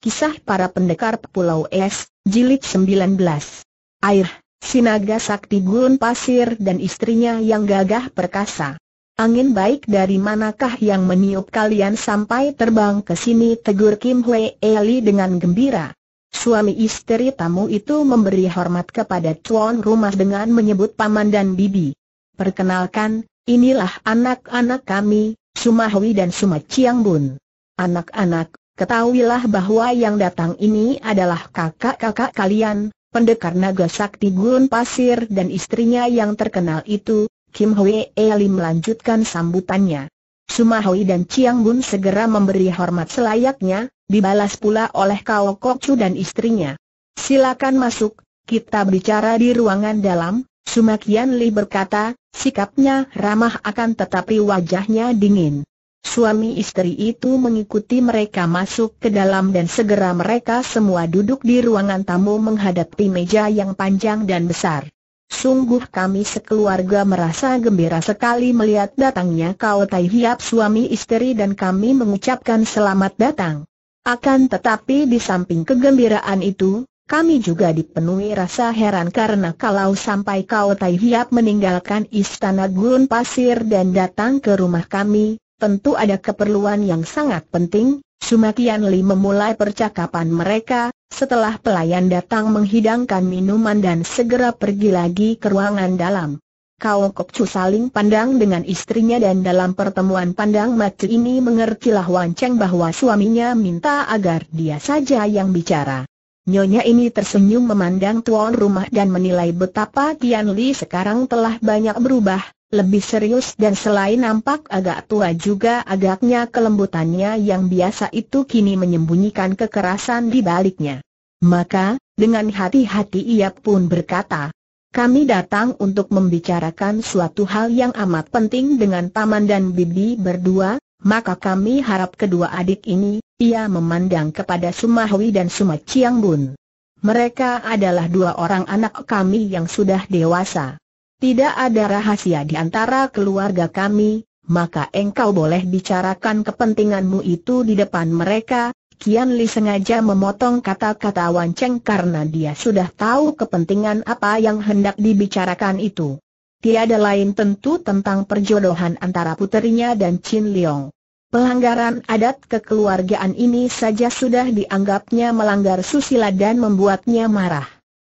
Kisah para pendekar Pulau Es, Jilid 19. Air, Sinaga Sakti Gurun Pasir dan istrinya yang gagah perkasa. Angin baik dari manakah yang meniup kalian sampai terbang ke sini tegur Kim Hwee Eli dengan gembira. Suami istri tamu itu memberi hormat kepada tuan rumah dengan menyebut paman dan bibi. Perkenalkan, inilah anak-anak kami, Sumahwi dan Sumaciangbun Bun. Anak-anak, Ketahuilah bahwa yang datang ini adalah kakak-kakak kalian, pendekar naga sakti gurun pasir dan istrinya yang terkenal itu, Kim Hwee Eli melanjutkan sambutannya. Sumahui dan Chiang Bun segera memberi hormat selayaknya, dibalas pula oleh Kao Chu dan istrinya. Silakan masuk, kita bicara di ruangan dalam, Sumakian Li berkata, sikapnya ramah akan tetapi wajahnya dingin. Suami istri itu mengikuti mereka masuk ke dalam dan segera mereka semua duduk di ruangan tamu menghadapi meja yang panjang dan besar. Sungguh kami sekeluarga merasa gembira sekali melihat datangnya Kau Tai Hiap suami istri dan kami mengucapkan selamat datang. Akan tetapi di samping kegembiraan itu, kami juga dipenuhi rasa heran karena kalau sampai Kau Tai Hiap meninggalkan istana gurun pasir dan datang ke rumah kami, Tentu ada keperluan yang sangat penting, Sumakian Li memulai percakapan mereka, setelah pelayan datang menghidangkan minuman dan segera pergi lagi ke ruangan dalam. Kau kopcu saling pandang dengan istrinya dan dalam pertemuan pandang mata ini mengertilah Wan Cheng bahwa suaminya minta agar dia saja yang bicara. Nyonya ini tersenyum memandang tuan rumah dan menilai betapa Tian Li sekarang telah banyak berubah, lebih serius dan selain nampak agak tua juga agaknya kelembutannya yang biasa itu kini menyembunyikan kekerasan di baliknya. Maka, dengan hati-hati ia pun berkata, kami datang untuk membicarakan suatu hal yang amat penting dengan Paman dan Bibi berdua, maka kami harap kedua adik ini, ia memandang kepada Sumahwi dan Sumaciang Bun. Mereka adalah dua orang anak kami yang sudah dewasa. Tidak ada rahasia di antara keluarga kami, maka engkau boleh bicarakan kepentinganmu itu di depan mereka. Kian Li sengaja memotong kata-kata Wan Cheng karena dia sudah tahu kepentingan apa yang hendak dibicarakan itu. Tiada lain tentu tentang perjodohan antara puterinya dan Chin Leong. Pelanggaran adat kekeluargaan ini saja sudah dianggapnya melanggar susila dan membuatnya marah.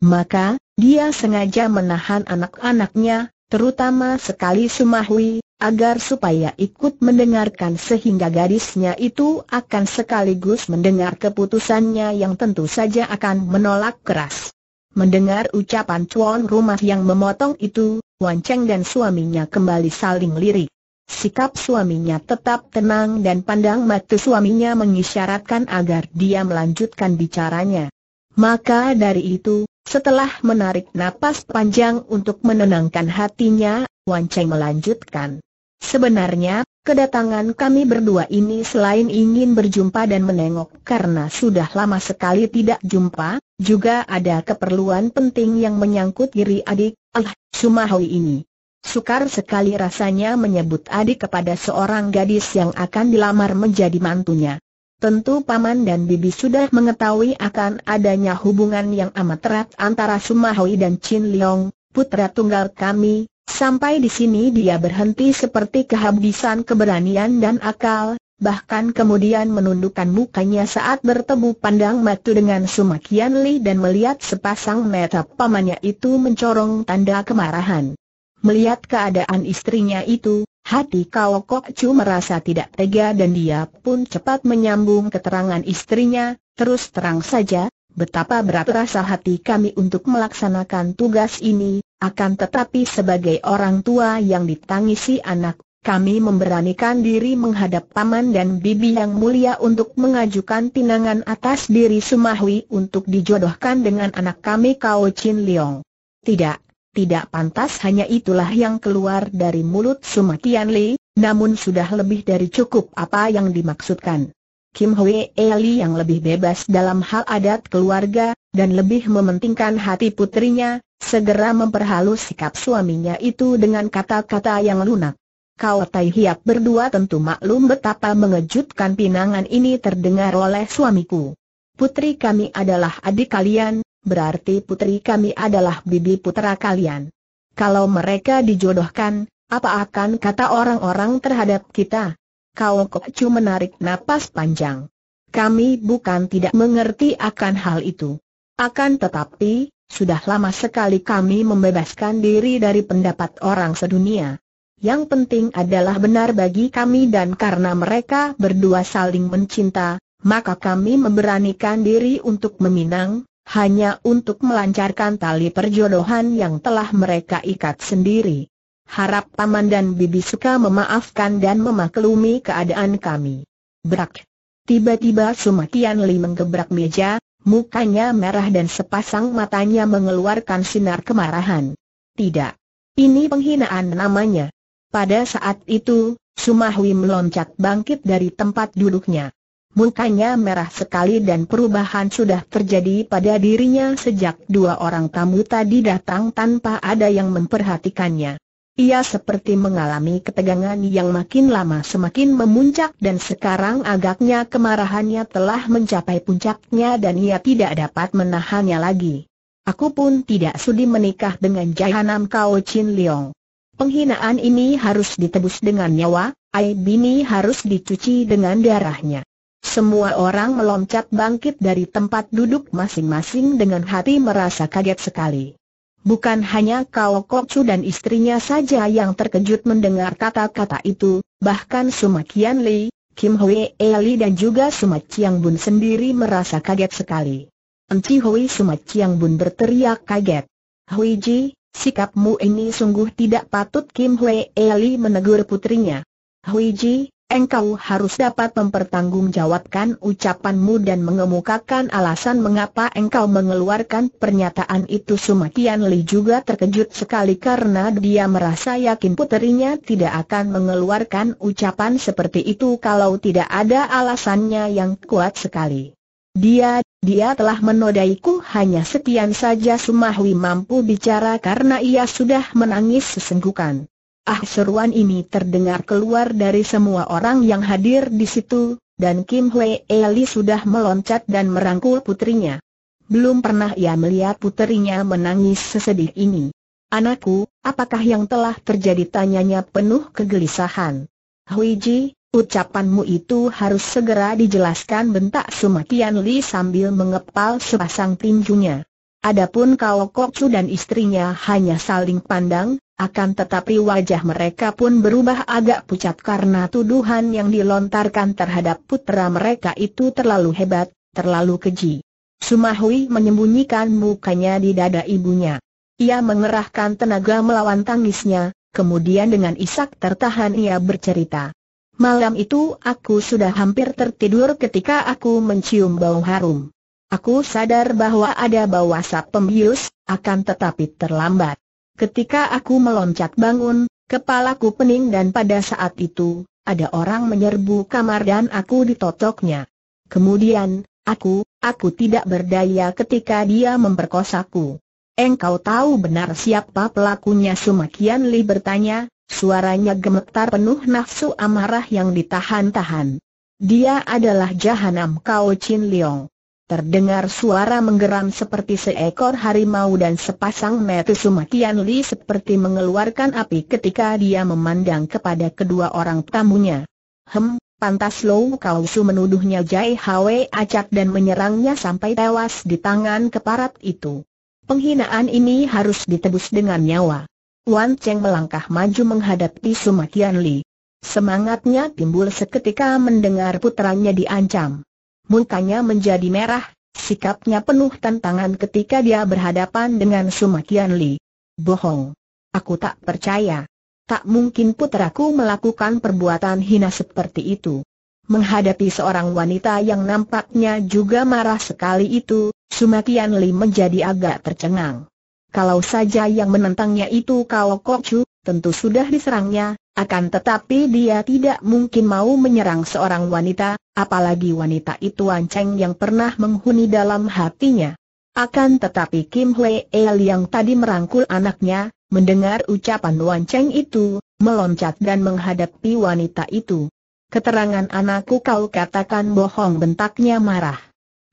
Maka, dia sengaja menahan anak-anaknya, terutama sekali Sumahwi, agar supaya ikut mendengarkan sehingga gadisnya itu akan sekaligus mendengar keputusannya yang tentu saja akan menolak keras. Mendengar ucapan Cuan rumah yang memotong itu, Wan Cheng dan suaminya kembali saling lirik. Sikap suaminya tetap tenang dan pandang mata suaminya mengisyaratkan agar dia melanjutkan bicaranya. Maka dari itu, setelah menarik napas panjang untuk menenangkan hatinya, Wan Cheng melanjutkan. Sebenarnya, kedatangan kami berdua ini selain ingin berjumpa dan menengok karena sudah lama sekali tidak jumpa, juga ada keperluan penting yang menyangkut diri adik, Al ah, Sumahui ini. Sukar sekali rasanya menyebut adik kepada seorang gadis yang akan dilamar menjadi mantunya. Tentu Paman dan Bibi sudah mengetahui akan adanya hubungan yang amat erat antara Sumahui dan Chin Leong, putra tunggal kami. Sampai di sini dia berhenti seperti kehabisan keberanian dan akal, bahkan kemudian menundukkan mukanya saat bertemu pandang matu dengan Sumakian Li dan melihat sepasang mata pamannya itu mencorong tanda kemarahan. Melihat keadaan istrinya itu, Hati kau Kok Chu merasa tidak tega dan dia pun cepat menyambung keterangan istrinya, terus terang saja, betapa berat rasa hati kami untuk melaksanakan tugas ini, akan tetapi sebagai orang tua yang ditangisi anak, kami memberanikan diri menghadap paman dan bibi yang mulia untuk mengajukan pinangan atas diri Sumahwi untuk dijodohkan dengan anak kami Kao Chin Leong. Tidak, tidak pantas hanya itulah yang keluar dari mulut Sumatian Li, namun sudah lebih dari cukup apa yang dimaksudkan. Kim Hwee Li yang lebih bebas dalam hal adat keluarga, dan lebih mementingkan hati putrinya, segera memperhalus sikap suaminya itu dengan kata-kata yang lunak. Kau Tai Hiap berdua tentu maklum betapa mengejutkan pinangan ini terdengar oleh suamiku. Putri kami adalah adik kalian, berarti putri kami adalah bibi putra kalian. Kalau mereka dijodohkan, apa akan kata orang-orang terhadap kita? Kau Kokcu menarik napas panjang. Kami bukan tidak mengerti akan hal itu. Akan tetapi, sudah lama sekali kami membebaskan diri dari pendapat orang sedunia. Yang penting adalah benar bagi kami dan karena mereka berdua saling mencinta, maka kami memberanikan diri untuk meminang, hanya untuk melancarkan tali perjodohan yang telah mereka ikat sendiri. Harap Paman dan Bibi suka memaafkan dan memaklumi keadaan kami. Brak. Tiba-tiba Sumatian Li menggebrak meja, mukanya merah dan sepasang matanya mengeluarkan sinar kemarahan. Tidak. Ini penghinaan namanya. Pada saat itu, Sumahwi meloncat bangkit dari tempat duduknya. Mukanya merah sekali dan perubahan sudah terjadi pada dirinya sejak dua orang tamu tadi datang tanpa ada yang memperhatikannya. Ia seperti mengalami ketegangan yang makin lama semakin memuncak dan sekarang agaknya kemarahannya telah mencapai puncaknya dan ia tidak dapat menahannya lagi. Aku pun tidak sudi menikah dengan Jahanam Kao Chin Leong. Penghinaan ini harus ditebus dengan nyawa, aib ini harus dicuci dengan darahnya. Semua orang meloncat bangkit dari tempat duduk masing-masing dengan hati merasa kaget sekali. Bukan hanya Kao Kokcu dan istrinya saja yang terkejut mendengar kata-kata itu, bahkan Sumakian Li, Kim Hui Eli dan juga Suma Chiang Bun sendiri merasa kaget sekali. Enci Hui Suma Chiang Bun berteriak kaget. Hui Ji, sikapmu ini sungguh tidak patut Kim Hui Eli menegur putrinya. Hui Ji, engkau harus dapat mempertanggungjawabkan ucapanmu dan mengemukakan alasan mengapa engkau mengeluarkan pernyataan itu Sumakian Li juga terkejut sekali karena dia merasa yakin puterinya tidak akan mengeluarkan ucapan seperti itu kalau tidak ada alasannya yang kuat sekali. Dia, dia telah menodaiku hanya sekian saja Sumahwi mampu bicara karena ia sudah menangis sesenggukan. Ah seruan ini terdengar keluar dari semua orang yang hadir di situ, dan Kim Hye Eli sudah meloncat dan merangkul putrinya. Belum pernah ia melihat putrinya menangis sesedih ini. Anakku, apakah yang telah terjadi tanyanya penuh kegelisahan. Huiji, ucapanmu itu harus segera dijelaskan bentak Sumakian Li sambil mengepal sepasang tinjunya. Adapun Kok Su dan istrinya hanya saling pandang, akan tetapi wajah mereka pun berubah agak pucat karena tuduhan yang dilontarkan terhadap putra mereka itu terlalu hebat, terlalu keji. Sumahui menyembunyikan mukanya di dada ibunya. Ia mengerahkan tenaga melawan tangisnya, kemudian dengan isak tertahan ia bercerita. Malam itu aku sudah hampir tertidur ketika aku mencium bau harum. Aku sadar bahwa ada bau asap pembius, akan tetapi terlambat. Ketika aku meloncat bangun, kepalaku pening dan pada saat itu, ada orang menyerbu kamar dan aku ditotoknya. Kemudian, aku, aku tidak berdaya ketika dia memperkosaku. Engkau tahu benar siapa pelakunya Sumakian Li bertanya, suaranya gemetar penuh nafsu amarah yang ditahan-tahan. Dia adalah Jahanam Kau Chin Leong. Terdengar suara menggeram seperti seekor harimau dan sepasang mata Sumakian Li seperti mengeluarkan api ketika dia memandang kepada kedua orang tamunya. Hem, pantas Lou Kau Su menuduhnya Jai Hwe acak dan menyerangnya sampai tewas di tangan keparat itu. Penghinaan ini harus ditebus dengan nyawa. Wan Cheng melangkah maju menghadapi Sumakian Li. Semangatnya timbul seketika mendengar putranya diancam mukanya menjadi merah, sikapnya penuh tantangan ketika dia berhadapan dengan Sumakian Li. Bohong. Aku tak percaya. Tak mungkin putraku melakukan perbuatan hina seperti itu. Menghadapi seorang wanita yang nampaknya juga marah sekali itu, Sumakian Li menjadi agak tercengang. Kalau saja yang menentangnya itu Kao Kokcu, tentu sudah diserangnya, akan tetapi dia tidak mungkin mau menyerang seorang wanita, apalagi wanita itu anceng yang pernah menghuni dalam hatinya. Akan tetapi Kim El yang tadi merangkul anaknya, mendengar ucapan Wan Cheng itu, meloncat dan menghadapi wanita itu. Keterangan anakku kau katakan bohong bentaknya marah.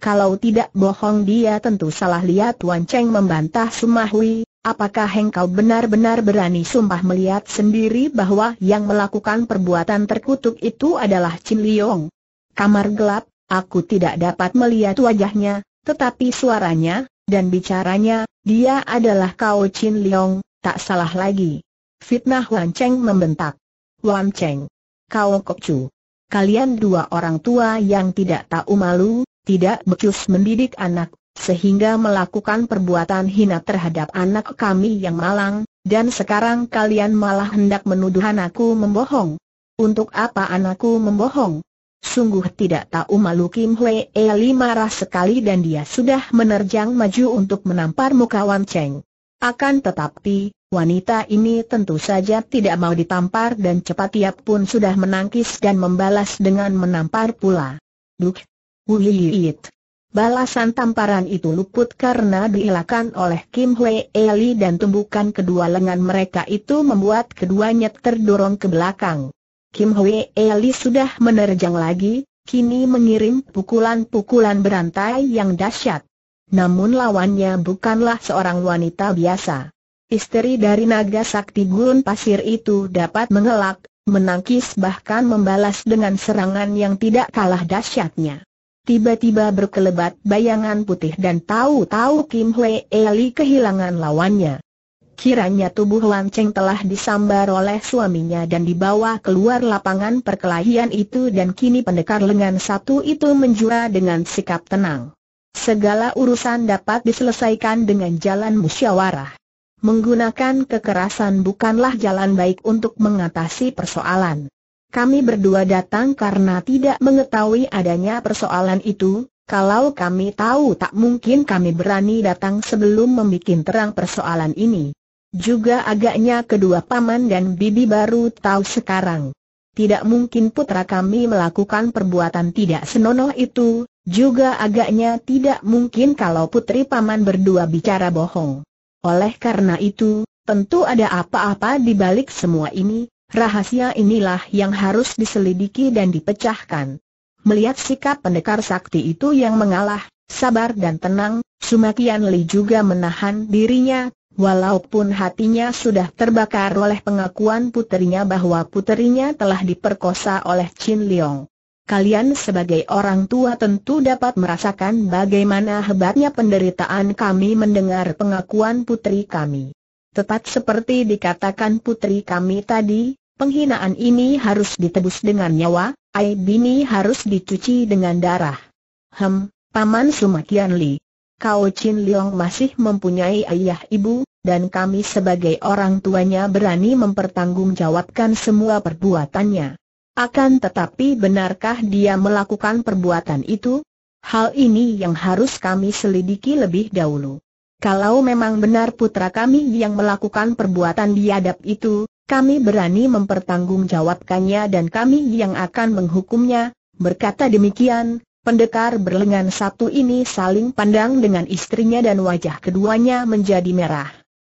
Kalau tidak bohong dia tentu salah lihat Wan Cheng membantah Sumahui, apakah engkau benar-benar berani sumpah melihat sendiri bahwa yang melakukan perbuatan terkutuk itu adalah Chin Liong? Kamar gelap, aku tidak dapat melihat wajahnya, tetapi suaranya, dan bicaranya, dia adalah kau, Chin Liong, tak salah lagi. Fitnah Wan Cheng membentak. Wan Cheng, kau Kok Chu. Kalian dua orang tua yang tidak tahu malu, tidak becus mendidik anak sehingga melakukan perbuatan hina terhadap anak kami yang malang, dan sekarang kalian malah hendak menuduh anakku membohong. Untuk apa anakku membohong? Sungguh tidak tahu malu Kim Hwee Li marah sekali dan dia sudah menerjang maju untuk menampar muka Wan Cheng. Akan tetapi, wanita ini tentu saja tidak mau ditampar dan cepat ia pun sudah menangkis dan membalas dengan menampar pula. Duk! Wuyit! Balasan tamparan itu luput karena dielakkan oleh Kim Hwee Eli dan tumbukan kedua lengan mereka itu membuat keduanya terdorong ke belakang. Kim Hwee Eli sudah menerjang lagi, kini mengirim pukulan-pukulan berantai yang dahsyat. Namun lawannya bukanlah seorang wanita biasa. Istri dari naga sakti gurun pasir itu dapat mengelak, menangkis bahkan membalas dengan serangan yang tidak kalah dahsyatnya tiba-tiba berkelebat bayangan putih dan tahu-tahu Kim Hwee Eli kehilangan lawannya. Kiranya tubuh Lanceng telah disambar oleh suaminya dan dibawa keluar lapangan perkelahian itu dan kini pendekar lengan satu itu menjura dengan sikap tenang. Segala urusan dapat diselesaikan dengan jalan musyawarah. Menggunakan kekerasan bukanlah jalan baik untuk mengatasi persoalan. Kami berdua datang karena tidak mengetahui adanya persoalan itu, kalau kami tahu tak mungkin kami berani datang sebelum membuat terang persoalan ini. Juga agaknya kedua paman dan bibi baru tahu sekarang. Tidak mungkin putra kami melakukan perbuatan tidak senonoh itu, juga agaknya tidak mungkin kalau putri paman berdua bicara bohong. Oleh karena itu, tentu ada apa-apa di balik semua ini, Rahasia inilah yang harus diselidiki dan dipecahkan. Melihat sikap pendekar sakti itu yang mengalah, sabar dan tenang, Sumakian Li juga menahan dirinya, walaupun hatinya sudah terbakar oleh pengakuan puterinya bahwa puterinya telah diperkosa oleh Chin Leong. Kalian sebagai orang tua tentu dapat merasakan bagaimana hebatnya penderitaan kami mendengar pengakuan putri kami. Tepat seperti dikatakan putri kami tadi, penghinaan ini harus ditebus dengan nyawa, aib ini harus dicuci dengan darah. Hem, Paman Sumakian Li. Kau Chin Leong masih mempunyai ayah ibu, dan kami sebagai orang tuanya berani mempertanggungjawabkan semua perbuatannya. Akan tetapi benarkah dia melakukan perbuatan itu? Hal ini yang harus kami selidiki lebih dahulu. Kalau memang benar putra kami yang melakukan perbuatan biadab itu, kami berani mempertanggungjawabkannya dan kami yang akan menghukumnya. Berkata demikian, pendekar berlengan satu ini saling pandang dengan istrinya dan wajah keduanya menjadi merah.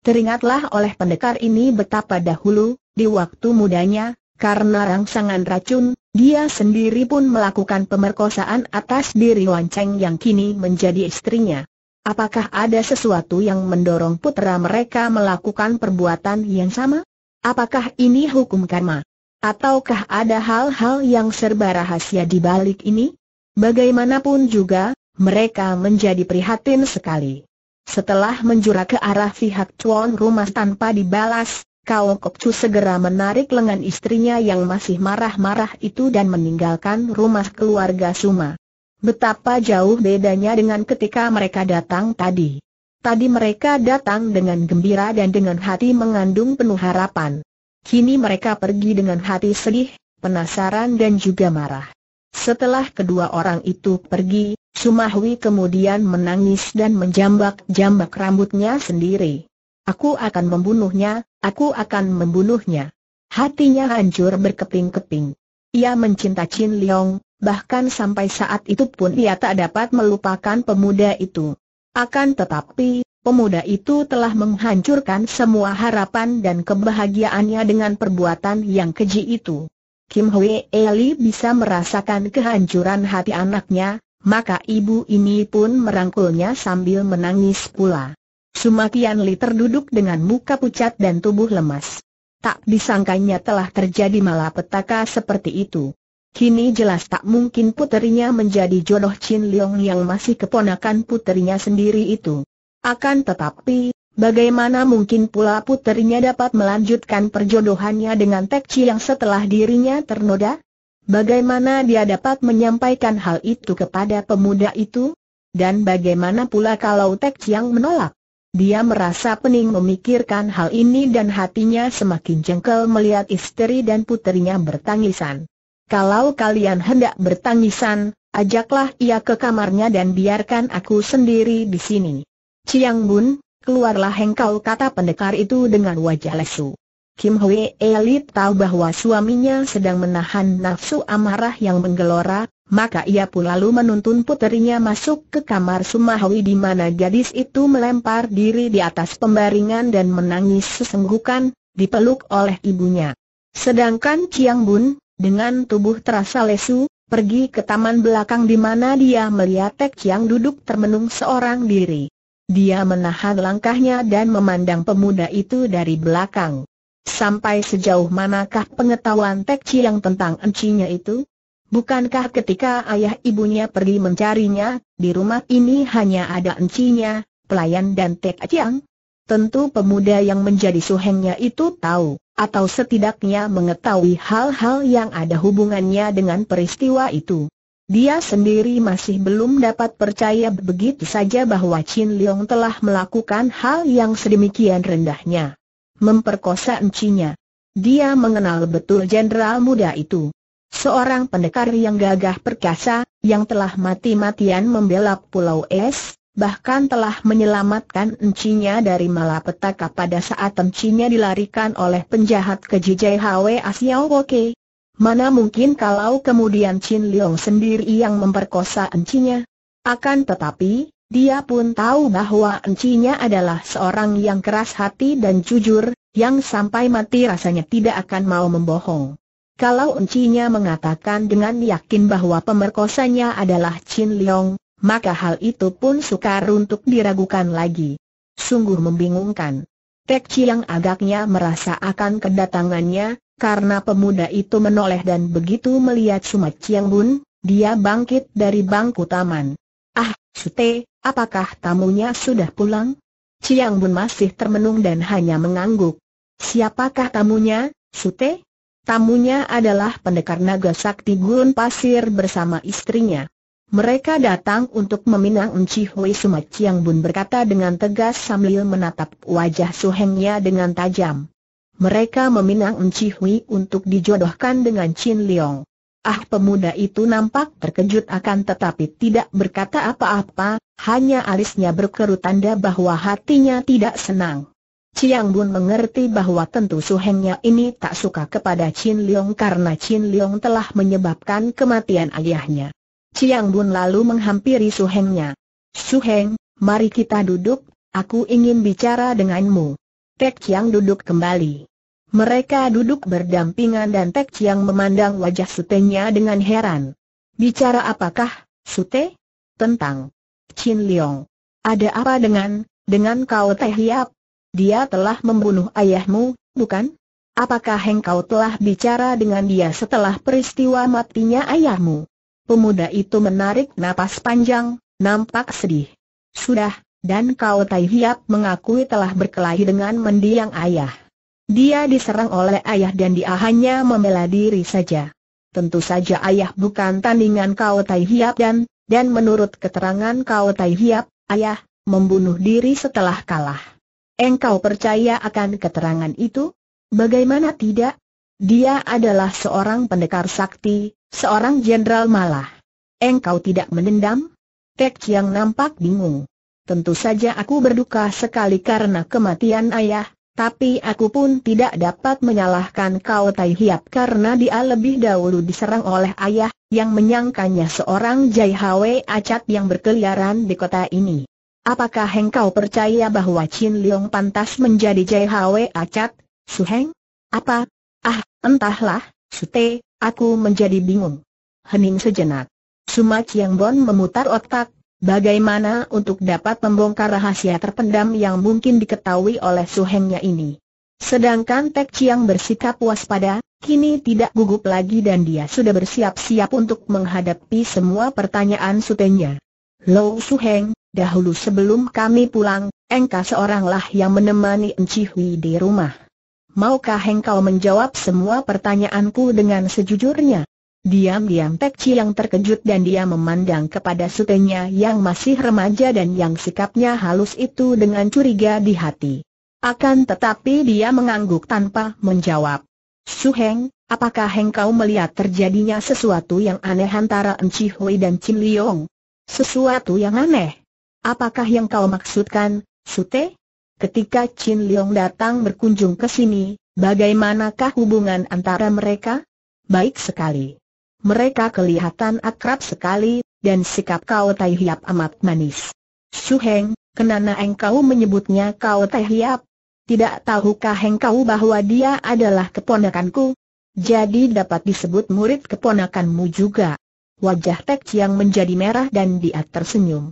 Teringatlah oleh pendekar ini betapa dahulu, di waktu mudanya, karena rangsangan racun, dia sendiri pun melakukan pemerkosaan atas diri Wanceng yang kini menjadi istrinya. Apakah ada sesuatu yang mendorong putra mereka melakukan perbuatan yang sama? Apakah ini hukum karma? Ataukah ada hal-hal yang serba rahasia di balik ini? Bagaimanapun juga, mereka menjadi prihatin sekali. Setelah menjura ke arah pihak tuan rumah tanpa dibalas, Kao Kokcu segera menarik lengan istrinya yang masih marah-marah itu dan meninggalkan rumah keluarga Suma. Betapa jauh bedanya dengan ketika mereka datang tadi. Tadi mereka datang dengan gembira dan dengan hati mengandung penuh harapan. Kini mereka pergi dengan hati sedih, penasaran dan juga marah. Setelah kedua orang itu pergi, Sumahwi kemudian menangis dan menjambak-jambak rambutnya sendiri. Aku akan membunuhnya, aku akan membunuhnya. Hatinya hancur berkeping-keping. Ia mencinta Chin Leong, bahkan sampai saat itu pun ia tak dapat melupakan pemuda itu. Akan tetapi, pemuda itu telah menghancurkan semua harapan dan kebahagiaannya dengan perbuatan yang keji itu. Kim Hwee Eli bisa merasakan kehancuran hati anaknya, maka ibu ini pun merangkulnya sambil menangis pula. Sumatian Li terduduk dengan muka pucat dan tubuh lemas. Tak disangkanya telah terjadi malapetaka seperti itu. Kini jelas tak mungkin puterinya menjadi jodoh Chin Leong yang masih keponakan puterinya sendiri itu. Akan tetapi, bagaimana mungkin pula puterinya dapat melanjutkan perjodohannya dengan Tek Chi yang setelah dirinya ternoda? Bagaimana dia dapat menyampaikan hal itu kepada pemuda itu? Dan bagaimana pula kalau Tek Chi yang menolak? Dia merasa pening memikirkan hal ini dan hatinya semakin jengkel melihat istri dan puterinya bertangisan. Kalau kalian hendak bertangisan, ajaklah ia ke kamarnya dan biarkan aku sendiri di sini. Ciang Bun, keluarlah hengkau kata pendekar itu dengan wajah lesu. Kim Hwee Elit tahu bahwa suaminya sedang menahan nafsu amarah yang menggelora, maka ia pun lalu menuntun puterinya masuk ke kamar Sumahwi di mana gadis itu melempar diri di atas pembaringan dan menangis sesenggukan, dipeluk oleh ibunya. Sedangkan Ciang Bun, dengan tubuh terasa lesu, pergi ke taman belakang di mana dia melihat Tek Chiang duduk termenung seorang diri. Dia menahan langkahnya dan memandang pemuda itu dari belakang. Sampai sejauh manakah pengetahuan Tek Chiang tentang encinya itu? Bukankah ketika ayah ibunya pergi mencarinya, di rumah ini hanya ada encinya, pelayan dan Tek Chiang? Tentu pemuda yang menjadi suhengnya itu tahu atau setidaknya mengetahui hal-hal yang ada hubungannya dengan peristiwa itu. Dia sendiri masih belum dapat percaya begitu saja bahwa Chin Leong telah melakukan hal yang sedemikian rendahnya. Memperkosa encinya. Dia mengenal betul jenderal muda itu. Seorang pendekar yang gagah perkasa, yang telah mati-matian membelak Pulau Es, bahkan telah menyelamatkan encinya dari malapetaka pada saat encinya dilarikan oleh penjahat keji Hwe Asiao Woke. Mana mungkin kalau kemudian Chin Leong sendiri yang memperkosa encinya? Akan tetapi, dia pun tahu bahwa encinya adalah seorang yang keras hati dan jujur, yang sampai mati rasanya tidak akan mau membohong. Kalau encinya mengatakan dengan yakin bahwa pemerkosanya adalah Chin Leong, maka hal itu pun sukar untuk diragukan lagi. Sungguh membingungkan. Tek Chiang agaknya merasa akan kedatangannya, karena pemuda itu menoleh dan begitu melihat Sumat Chiang Bun, dia bangkit dari bangku taman. Ah, Sute, apakah tamunya sudah pulang? Chiang Bun masih termenung dan hanya mengangguk. Siapakah tamunya, Sute? Tamunya adalah pendekar naga sakti gurun pasir bersama istrinya. Mereka datang untuk meminang Enci Hui Sumat Chiang Bun berkata dengan tegas sambil menatap wajah Su Suhengnya dengan tajam. Mereka meminang Enci Hui untuk dijodohkan dengan Chin Leong. Ah pemuda itu nampak terkejut akan tetapi tidak berkata apa-apa, hanya alisnya berkerut tanda bahwa hatinya tidak senang. Chiang Bun mengerti bahwa tentu Su suhengnya ini tak suka kepada Chin Leong karena Chin Leong telah menyebabkan kematian ayahnya. Chiang Bun lalu menghampiri Su Hengnya. Su Heng, mari kita duduk, aku ingin bicara denganmu. Tek Chiang duduk kembali. Mereka duduk berdampingan dan Tek Chiang memandang wajah Sutenya dengan heran. Bicara apakah, Sute? Tentang Chin Leong. Ada apa dengan, dengan kau Teh Hiap? Dia telah membunuh ayahmu, bukan? Apakah engkau telah bicara dengan dia setelah peristiwa matinya ayahmu? Pemuda itu menarik napas panjang, nampak sedih. Sudah, dan kau Tai Hiap mengakui telah berkelahi dengan mendiang ayah. Dia diserang oleh ayah dan dia hanya membela diri saja. Tentu saja ayah bukan tandingan kau Tai Hiap dan, dan menurut keterangan kau Tai Hiap, ayah, membunuh diri setelah kalah. Engkau percaya akan keterangan itu? Bagaimana tidak? Dia adalah seorang pendekar sakti, seorang jenderal malah. Engkau tidak menendam? Tek Chiang nampak bingung. Tentu saja aku berduka sekali karena kematian ayah, tapi aku pun tidak dapat menyalahkan kau Tai Hiap karena dia lebih dahulu diserang oleh ayah, yang menyangkanya seorang Jai Hwe Acat yang berkeliaran di kota ini. Apakah engkau percaya bahwa Chin Leong pantas menjadi Jai Hwe Acat, Su Heng? Apa, Entahlah, Sute, aku menjadi bingung. Hening sejenak. Suma Bon memutar otak, bagaimana untuk dapat membongkar rahasia terpendam yang mungkin diketahui oleh suhengnya ini. Sedangkan Tek Chiang bersikap waspada, kini tidak gugup lagi dan dia sudah bersiap-siap untuk menghadapi semua pertanyaan sutenya. Lo Suheng, dahulu sebelum kami pulang, engkau seoranglah yang menemani Enci Hui di rumah maukah engkau menjawab semua pertanyaanku dengan sejujurnya? Diam-diam Pek Chi yang terkejut dan dia memandang kepada sutenya yang masih remaja dan yang sikapnya halus itu dengan curiga di hati. Akan tetapi dia mengangguk tanpa menjawab. Suheng, apakah engkau melihat terjadinya sesuatu yang aneh antara Enci Hui dan Chin Liong? Sesuatu yang aneh? Apakah yang kau maksudkan, Sute? Ketika Chin Leong datang berkunjung ke sini, bagaimanakah hubungan antara mereka? Baik sekali. Mereka kelihatan akrab sekali, dan sikap Kau Tai Hiap amat manis. Su Heng, kenana engkau menyebutnya Kau Tai Hiap? Tidak tahukah engkau bahwa dia adalah keponakanku? Jadi dapat disebut murid keponakanmu juga. Wajah Tek Chiang menjadi merah dan dia tersenyum.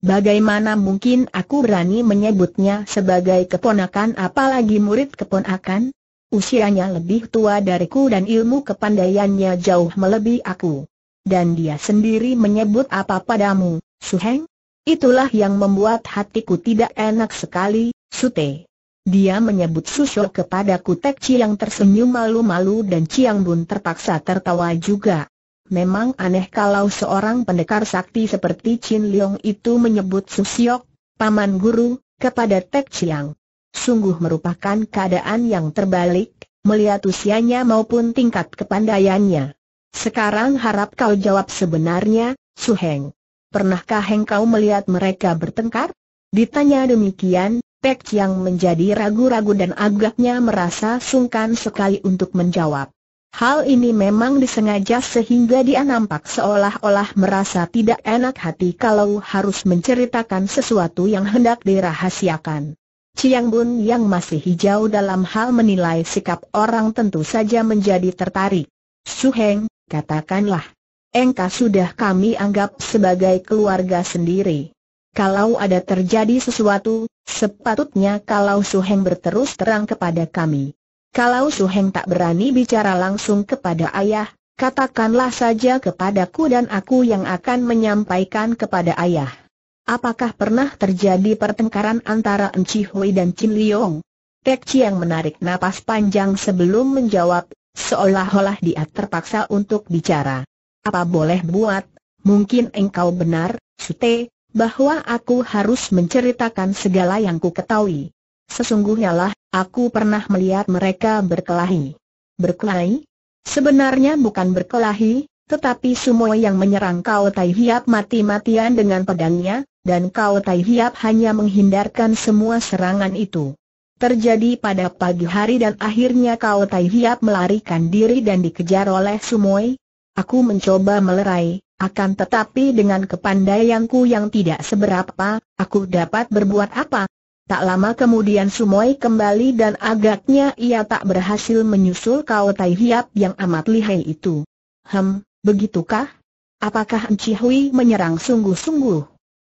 Bagaimana mungkin aku berani menyebutnya sebagai keponakan apalagi murid keponakan? Usianya lebih tua dariku dan ilmu kepandaiannya jauh melebihi aku. Dan dia sendiri menyebut apa padamu, Suheng? Itulah yang membuat hatiku tidak enak sekali, Sute. Dia menyebut Susho kepadaku Tek Chiang tersenyum malu-malu dan Chiang Bun terpaksa tertawa juga. Memang aneh kalau seorang pendekar sakti seperti Chin Leong itu menyebut Susiok, paman guru, kepada Tek Chiang. Sungguh merupakan keadaan yang terbalik, melihat usianya maupun tingkat kepandaiannya. Sekarang harap kau jawab sebenarnya, Su Heng. Pernahkah heng kau melihat mereka bertengkar? Ditanya demikian, Tek Chiang menjadi ragu-ragu dan agaknya merasa sungkan sekali untuk menjawab. Hal ini memang disengaja sehingga dia nampak seolah-olah merasa tidak enak hati kalau harus menceritakan sesuatu yang hendak dirahasiakan. Chiang Bun yang masih hijau dalam hal menilai sikap orang tentu saja menjadi tertarik. Suheng, katakanlah. Engka sudah kami anggap sebagai keluarga sendiri. Kalau ada terjadi sesuatu, sepatutnya kalau Suheng berterus terang kepada kami. Kalau Su Heng tak berani bicara langsung kepada ayah, katakanlah saja kepadaku dan aku yang akan menyampaikan kepada ayah. Apakah pernah terjadi pertengkaran antara Enci Hui dan Chin Liong? Tek Chiang menarik napas panjang sebelum menjawab, seolah-olah dia terpaksa untuk bicara. Apa boleh buat, mungkin engkau benar, Sute, bahwa aku harus menceritakan segala yang ku ketahui. Sesungguhnya lah, aku pernah melihat mereka berkelahi. Berkelahi? Sebenarnya bukan berkelahi, tetapi semua yang menyerang Kau Tai Hiap mati-matian dengan pedangnya, dan Kau Tai Hiap hanya menghindarkan semua serangan itu. Terjadi pada pagi hari dan akhirnya Kau Tai Hiap melarikan diri dan dikejar oleh Sumoy. Aku mencoba melerai, akan tetapi dengan kepandaianku yang tidak seberapa, aku dapat berbuat apa? Tak lama kemudian Sumoi kembali dan agaknya ia tak berhasil menyusul kau Tai Hiap yang amat lihai itu. Hem, begitukah? Apakah Enci Hui menyerang sungguh-sungguh?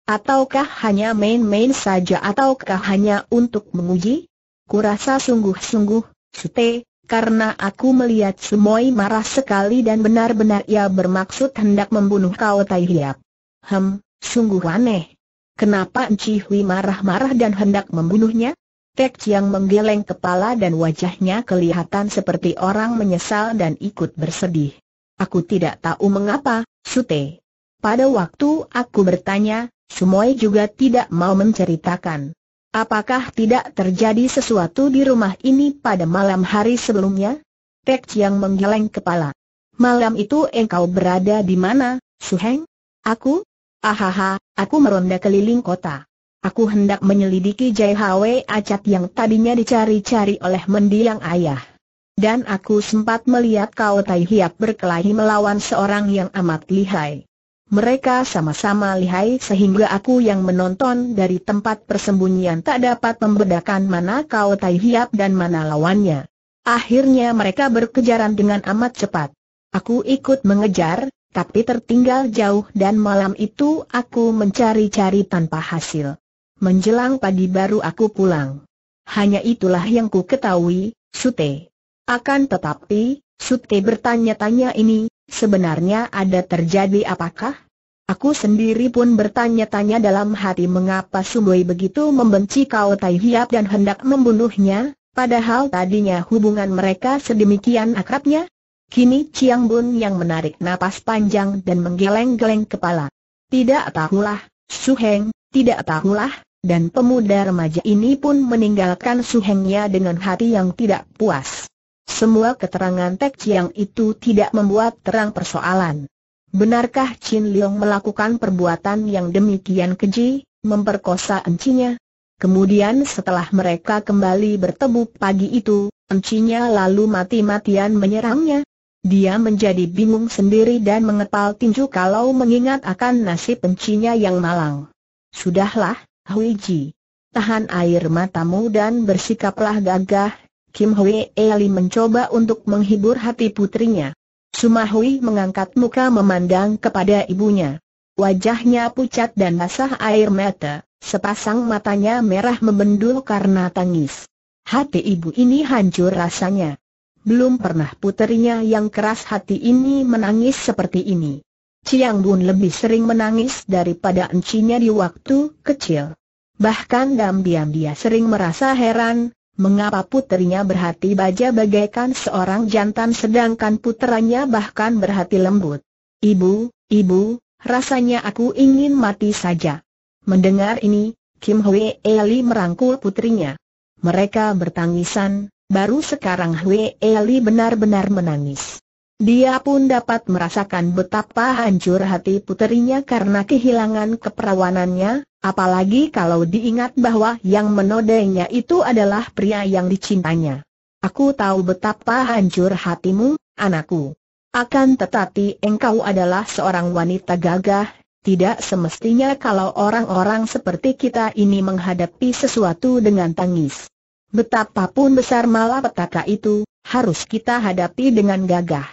Ataukah hanya main-main saja ataukah hanya untuk menguji? Kurasa sungguh-sungguh, Sute, karena aku melihat Sumoi marah sekali dan benar-benar ia bermaksud hendak membunuh kau Tai Hiap. Hem, sungguh aneh. Kenapa Enci Hui marah-marah dan hendak membunuhnya? Tek Chiang menggeleng kepala dan wajahnya kelihatan seperti orang menyesal dan ikut bersedih. Aku tidak tahu mengapa, Sute. Pada waktu aku bertanya, Sumoy juga tidak mau menceritakan. Apakah tidak terjadi sesuatu di rumah ini pada malam hari sebelumnya? Tek Chiang menggeleng kepala. Malam itu engkau berada di mana, Suheng? Aku? Ahaha, aku meronda keliling kota. Aku hendak menyelidiki Jai JHW Acat yang tadinya dicari-cari oleh mendiang ayah. Dan aku sempat melihat kau Tai Hiap berkelahi melawan seorang yang amat lihai. Mereka sama-sama lihai sehingga aku yang menonton dari tempat persembunyian tak dapat membedakan mana kau Tai Hiap dan mana lawannya. Akhirnya mereka berkejaran dengan amat cepat. Aku ikut mengejar, tapi tertinggal jauh dan malam itu aku mencari-cari tanpa hasil. Menjelang pagi baru aku pulang. Hanya itulah yang ku ketahui, Sute. Akan tetapi, Sute bertanya-tanya ini, sebenarnya ada terjadi apakah? Aku sendiri pun bertanya-tanya dalam hati mengapa Sumboi begitu membenci kau Tai Hiap dan hendak membunuhnya, padahal tadinya hubungan mereka sedemikian akrabnya, Kini Chiang Bun yang menarik napas panjang dan menggeleng-geleng kepala. Tidak tahulah, Su Heng, tidak tahulah, dan pemuda remaja ini pun meninggalkan Su Hengnya dengan hati yang tidak puas. Semua keterangan Tek Chiang itu tidak membuat terang persoalan. Benarkah Chin Leong melakukan perbuatan yang demikian keji, memperkosa encinya? Kemudian setelah mereka kembali bertemu pagi itu, encinya lalu mati-matian menyerangnya, dia menjadi bingung sendiri dan mengepal tinju kalau mengingat akan nasib pencinya yang malang. Sudahlah, Hui Ji. Tahan air matamu dan bersikaplah gagah, Kim Hui Eli mencoba untuk menghibur hati putrinya. Sumahui mengangkat muka memandang kepada ibunya. Wajahnya pucat dan basah air mata, sepasang matanya merah membendul karena tangis. Hati ibu ini hancur rasanya. Belum pernah puterinya yang keras hati ini menangis seperti ini. Ciang Bun lebih sering menangis daripada encinya di waktu kecil. Bahkan diam-diam dia sering merasa heran, mengapa puterinya berhati baja bagaikan seorang jantan sedangkan puteranya bahkan berhati lembut. Ibu, ibu, rasanya aku ingin mati saja. Mendengar ini, Kim Hwee Eli merangkul putrinya. Mereka bertangisan, baru sekarang Hwe Eli benar-benar menangis. Dia pun dapat merasakan betapa hancur hati puterinya karena kehilangan keperawanannya, apalagi kalau diingat bahwa yang menodainya itu adalah pria yang dicintanya. Aku tahu betapa hancur hatimu, anakku. Akan tetapi engkau adalah seorang wanita gagah, tidak semestinya kalau orang-orang seperti kita ini menghadapi sesuatu dengan tangis. Betapapun besar malapetaka itu, harus kita hadapi dengan gagah.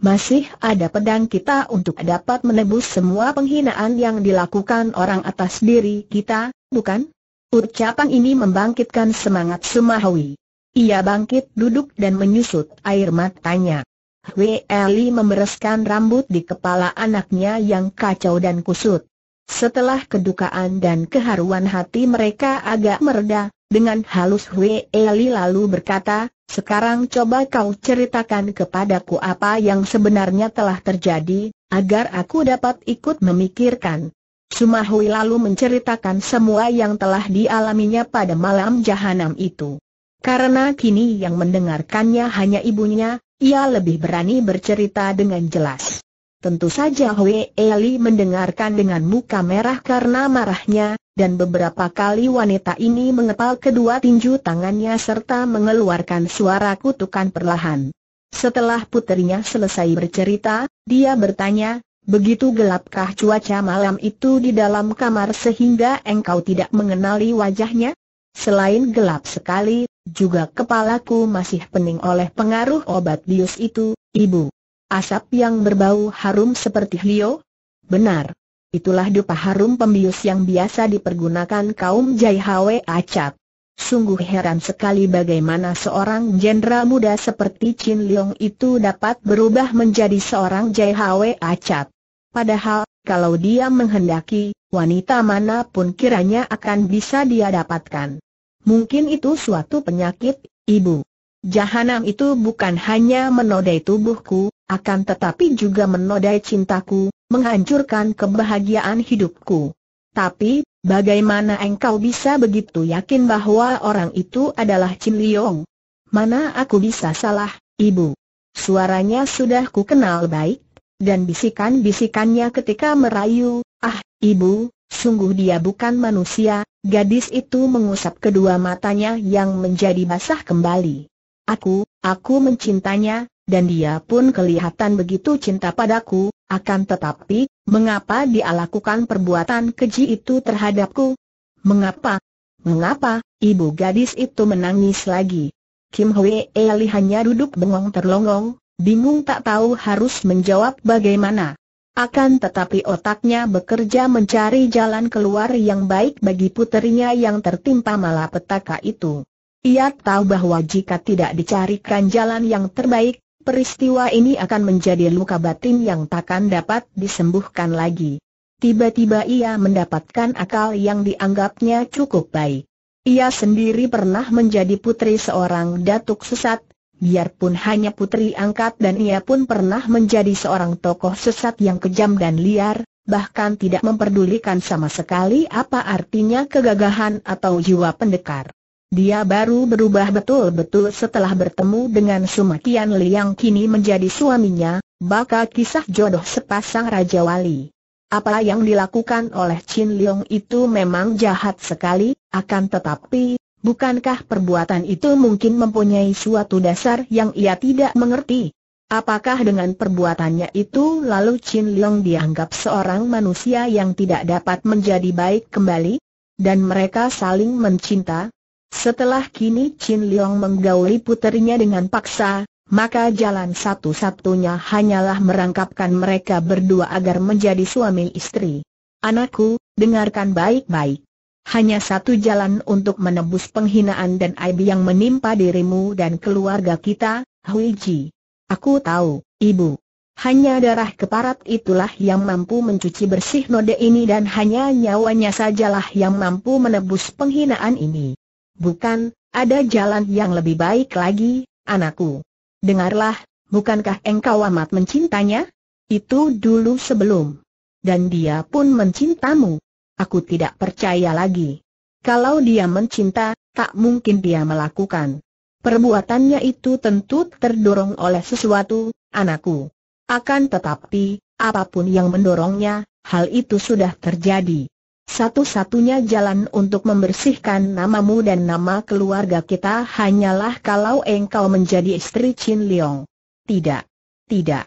Masih ada pedang kita untuk dapat menebus semua penghinaan yang dilakukan orang atas diri kita, bukan? Ucapan ini membangkitkan semangat Sumahwi. Ia bangkit duduk dan menyusut air matanya. Weli Eli membereskan rambut di kepala anaknya yang kacau dan kusut. Setelah kedukaan dan keharuan hati mereka agak mereda, dengan halus Hui Eli lalu berkata, sekarang coba kau ceritakan kepadaku apa yang sebenarnya telah terjadi, agar aku dapat ikut memikirkan. Sumahui lalu menceritakan semua yang telah dialaminya pada malam jahanam itu. Karena kini yang mendengarkannya hanya ibunya, ia lebih berani bercerita dengan jelas. Tentu saja Wei Eli mendengarkan dengan muka merah karena marahnya, dan beberapa kali wanita ini mengepal kedua tinju tangannya serta mengeluarkan suara kutukan perlahan. Setelah putrinya selesai bercerita, dia bertanya, Begitu gelapkah cuaca malam itu di dalam kamar sehingga engkau tidak mengenali wajahnya? Selain gelap sekali, juga kepalaku masih pening oleh pengaruh obat bius itu, ibu. Asap yang berbau harum seperti Lio? Benar. Itulah dupa harum pembius yang biasa dipergunakan kaum Jai Hwe Acap. Sungguh heran sekali bagaimana seorang jenderal muda seperti Chin Leong itu dapat berubah menjadi seorang Jai Hwe Acap. Padahal, kalau dia menghendaki, wanita manapun kiranya akan bisa dia dapatkan. Mungkin itu suatu penyakit, ibu. Jahanam itu bukan hanya menodai tubuhku, akan tetapi juga menodai cintaku, menghancurkan kebahagiaan hidupku. Tapi, bagaimana engkau bisa begitu yakin bahwa orang itu adalah Chin Liong? Mana aku bisa salah, ibu? Suaranya sudah ku kenal baik, dan bisikan-bisikannya ketika merayu, ah, ibu, sungguh dia bukan manusia, gadis itu mengusap kedua matanya yang menjadi basah kembali. Aku, aku mencintanya, dan dia pun kelihatan begitu cinta padaku, akan tetapi, mengapa dia lakukan perbuatan keji itu terhadapku? Mengapa? Mengapa, ibu gadis itu menangis lagi. Kim Hwee Eli hanya duduk bengong terlongong, bingung tak tahu harus menjawab bagaimana. Akan tetapi otaknya bekerja mencari jalan keluar yang baik bagi puterinya yang tertimpa malapetaka itu. Ia tahu bahwa jika tidak dicarikan jalan yang terbaik, peristiwa ini akan menjadi luka batin yang takkan dapat disembuhkan lagi. Tiba-tiba ia mendapatkan akal yang dianggapnya cukup baik. Ia sendiri pernah menjadi putri seorang datuk sesat, biarpun hanya putri angkat dan ia pun pernah menjadi seorang tokoh sesat yang kejam dan liar, bahkan tidak memperdulikan sama sekali apa artinya kegagahan atau jiwa pendekar. Dia baru berubah betul-betul setelah bertemu dengan Sumakian Li yang kini menjadi suaminya, bakal kisah jodoh sepasang Raja Wali. Apa yang dilakukan oleh Chin Leong itu memang jahat sekali, akan tetapi, bukankah perbuatan itu mungkin mempunyai suatu dasar yang ia tidak mengerti? Apakah dengan perbuatannya itu lalu Chin Leong dianggap seorang manusia yang tidak dapat menjadi baik kembali? Dan mereka saling mencinta, setelah kini Chin Leong menggauli puterinya dengan paksa, maka jalan satu-satunya hanyalah merangkapkan mereka berdua agar menjadi suami istri. Anakku, dengarkan baik-baik. Hanya satu jalan untuk menebus penghinaan dan aib yang menimpa dirimu dan keluarga kita, Hui Ji. Aku tahu, Ibu. Hanya darah keparat itulah yang mampu mencuci bersih noda ini dan hanya nyawanya sajalah yang mampu menebus penghinaan ini. Bukan, ada jalan yang lebih baik lagi, anakku. Dengarlah, bukankah engkau amat mencintanya? Itu dulu sebelum. Dan dia pun mencintamu. Aku tidak percaya lagi. Kalau dia mencinta, tak mungkin dia melakukan. Perbuatannya itu tentu terdorong oleh sesuatu, anakku. Akan tetapi, apapun yang mendorongnya, hal itu sudah terjadi. Satu-satunya jalan untuk membersihkan namamu dan nama keluarga kita hanyalah kalau engkau menjadi istri Chin Leong. Tidak. Tidak.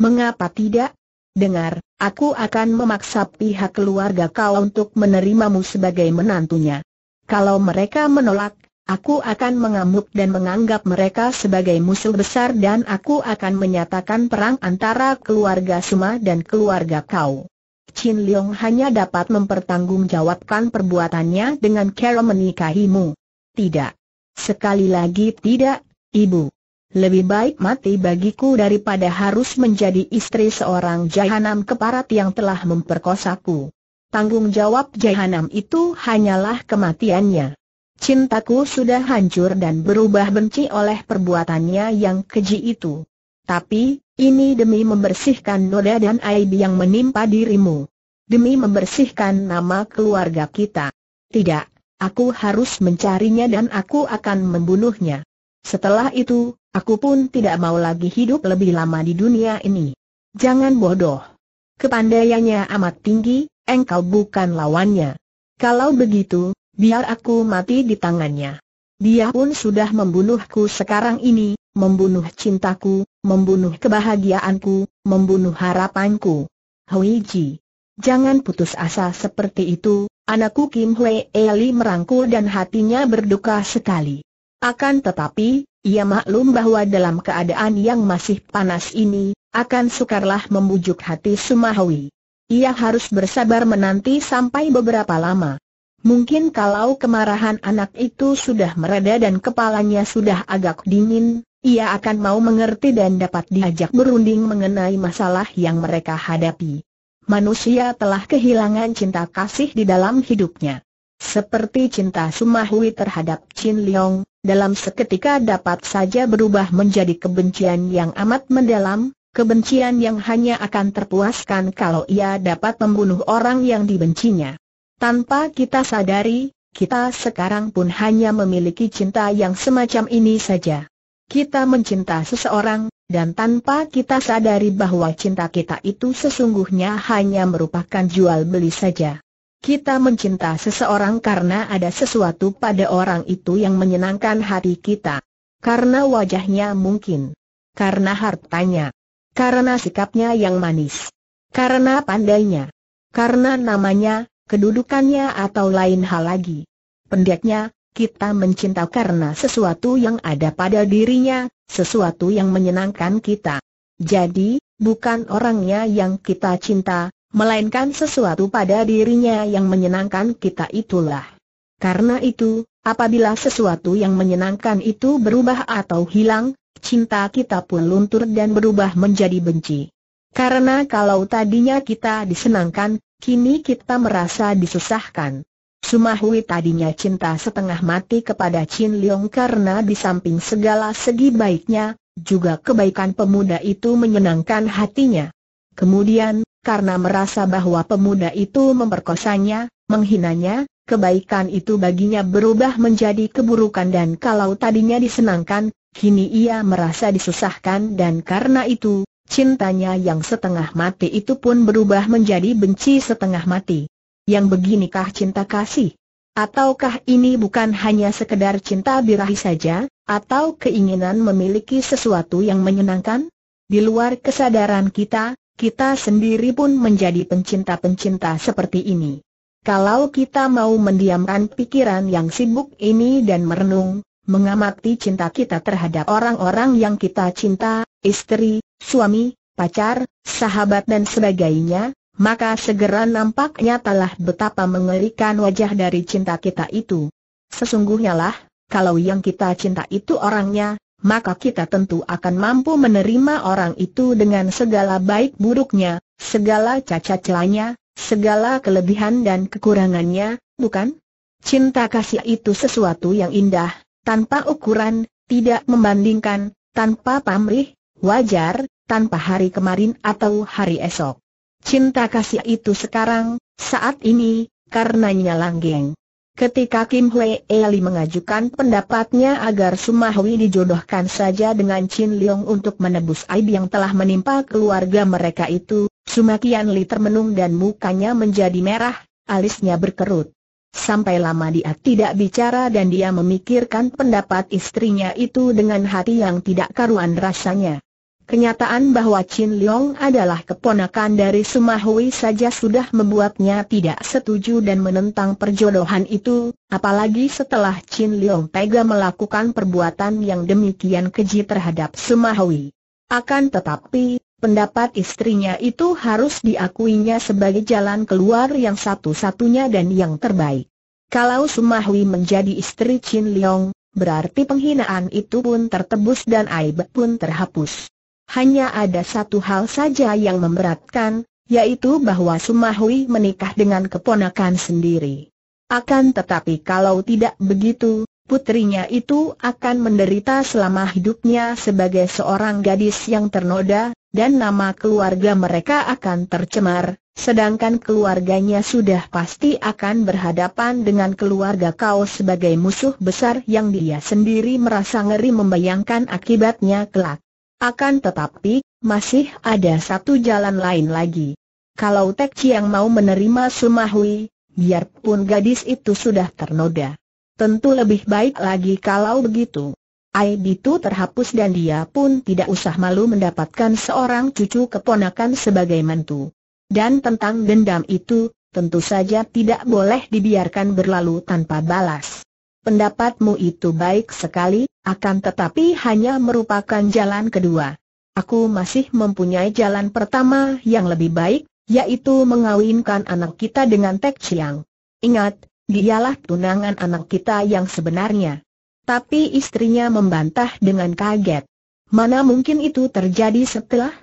Mengapa tidak? Dengar, aku akan memaksa pihak keluarga kau untuk menerimamu sebagai menantunya. Kalau mereka menolak, aku akan mengamuk dan menganggap mereka sebagai musuh besar dan aku akan menyatakan perang antara keluarga Suma dan keluarga kau. Chin Leong hanya dapat mempertanggungjawabkan perbuatannya dengan cara menikahimu. Tidak. Sekali lagi tidak, ibu. Lebih baik mati bagiku daripada harus menjadi istri seorang jahanam keparat yang telah memperkosaku. Tanggung jawab jahanam itu hanyalah kematiannya. Cintaku sudah hancur dan berubah benci oleh perbuatannya yang keji itu. Tapi, ini demi membersihkan noda dan aib yang menimpa dirimu. Demi membersihkan nama keluarga kita. Tidak, aku harus mencarinya dan aku akan membunuhnya. Setelah itu, aku pun tidak mau lagi hidup lebih lama di dunia ini. Jangan bodoh. Kepandaiannya amat tinggi, engkau bukan lawannya. Kalau begitu, biar aku mati di tangannya. Dia pun sudah membunuhku sekarang ini, membunuh cintaku, membunuh kebahagiaanku, membunuh harapanku. Huiji. Jangan putus asa seperti itu, anakku Kim Hui. Eli merangkul dan hatinya berduka sekali. Akan tetapi, ia maklum bahwa dalam keadaan yang masih panas ini, akan sukarlah membujuk hati Sumahui. Ia harus bersabar menanti sampai beberapa lama. Mungkin kalau kemarahan anak itu sudah mereda dan kepalanya sudah agak dingin, ia akan mau mengerti dan dapat diajak berunding mengenai masalah yang mereka hadapi. Manusia telah kehilangan cinta kasih di dalam hidupnya. Seperti cinta Sumahui terhadap Chin Leong, dalam seketika dapat saja berubah menjadi kebencian yang amat mendalam, kebencian yang hanya akan terpuaskan kalau ia dapat membunuh orang yang dibencinya. Tanpa kita sadari, kita sekarang pun hanya memiliki cinta yang semacam ini saja. Kita mencinta seseorang, dan tanpa kita sadari bahwa cinta kita itu sesungguhnya hanya merupakan jual beli saja. Kita mencinta seseorang karena ada sesuatu pada orang itu yang menyenangkan hati kita. Karena wajahnya mungkin. Karena hartanya. Karena sikapnya yang manis. Karena pandainya. Karena namanya, kedudukannya atau lain hal lagi. Pendeknya, kita mencinta karena sesuatu yang ada pada dirinya, sesuatu yang menyenangkan kita. Jadi, bukan orangnya yang kita cinta, melainkan sesuatu pada dirinya yang menyenangkan kita itulah. Karena itu, apabila sesuatu yang menyenangkan itu berubah atau hilang, cinta kita pun luntur dan berubah menjadi benci. Karena kalau tadinya kita disenangkan, Kini kita merasa disusahkan. Sumahui tadinya cinta setengah mati kepada Chin Leong karena di samping segala segi baiknya, juga kebaikan pemuda itu menyenangkan hatinya. Kemudian, karena merasa bahwa pemuda itu memperkosanya, menghinanya, kebaikan itu baginya berubah menjadi keburukan dan kalau tadinya disenangkan, kini ia merasa disusahkan dan karena itu, cintanya yang setengah mati itu pun berubah menjadi benci setengah mati. Yang beginikah cinta kasih? Ataukah ini bukan hanya sekedar cinta birahi saja, atau keinginan memiliki sesuatu yang menyenangkan? Di luar kesadaran kita, kita sendiri pun menjadi pencinta-pencinta seperti ini. Kalau kita mau mendiamkan pikiran yang sibuk ini dan merenung, mengamati cinta kita terhadap orang-orang yang kita cinta, istri, suami, pacar, sahabat dan sebagainya, maka segera nampaknya telah betapa mengerikan wajah dari cinta kita itu. Sesungguhnya lah, kalau yang kita cinta itu orangnya, maka kita tentu akan mampu menerima orang itu dengan segala baik buruknya, segala cacat celanya, segala kelebihan dan kekurangannya, bukan? Cinta kasih itu sesuatu yang indah, tanpa ukuran, tidak membandingkan, tanpa pamrih, wajar, tanpa hari kemarin atau hari esok. Cinta kasih itu sekarang, saat ini, karenanya langgeng. Ketika Kim Hwee Eli mengajukan pendapatnya agar Sumahwi dijodohkan saja dengan Chin Leong untuk menebus aib yang telah menimpa keluarga mereka itu, Sumakian Li termenung dan mukanya menjadi merah, alisnya berkerut. Sampai lama dia tidak bicara dan dia memikirkan pendapat istrinya itu dengan hati yang tidak karuan rasanya. Kenyataan bahwa Chin Leong adalah keponakan dari Sumahui saja sudah membuatnya tidak setuju dan menentang perjodohan itu, apalagi setelah Chin Leong tega melakukan perbuatan yang demikian keji terhadap Sumahui. Akan tetapi, pendapat istrinya itu harus diakuinya sebagai jalan keluar yang satu-satunya dan yang terbaik. Kalau Sumahui menjadi istri Chin Leong, berarti penghinaan itu pun tertebus dan aib pun terhapus. Hanya ada satu hal saja yang memberatkan, yaitu bahwa Sumahui menikah dengan keponakan sendiri. Akan tetapi kalau tidak begitu, putrinya itu akan menderita selama hidupnya sebagai seorang gadis yang ternoda, dan nama keluarga mereka akan tercemar, sedangkan keluarganya sudah pasti akan berhadapan dengan keluarga kau sebagai musuh besar yang dia sendiri merasa ngeri membayangkan akibatnya kelak. Akan tetapi, masih ada satu jalan lain lagi. Kalau Tek Chiang mau menerima Sumahui, biarpun gadis itu sudah ternoda. Tentu lebih baik lagi kalau begitu. Aib itu terhapus dan dia pun tidak usah malu mendapatkan seorang cucu keponakan sebagai mantu. Dan tentang dendam itu, tentu saja tidak boleh dibiarkan berlalu tanpa balas. Pendapatmu itu baik sekali, akan tetapi hanya merupakan jalan kedua. Aku masih mempunyai jalan pertama yang lebih baik, yaitu mengawinkan anak kita dengan Tek Chiang. Ingat, dialah tunangan anak kita yang sebenarnya. Tapi istrinya membantah dengan kaget. Mana mungkin itu terjadi setelah?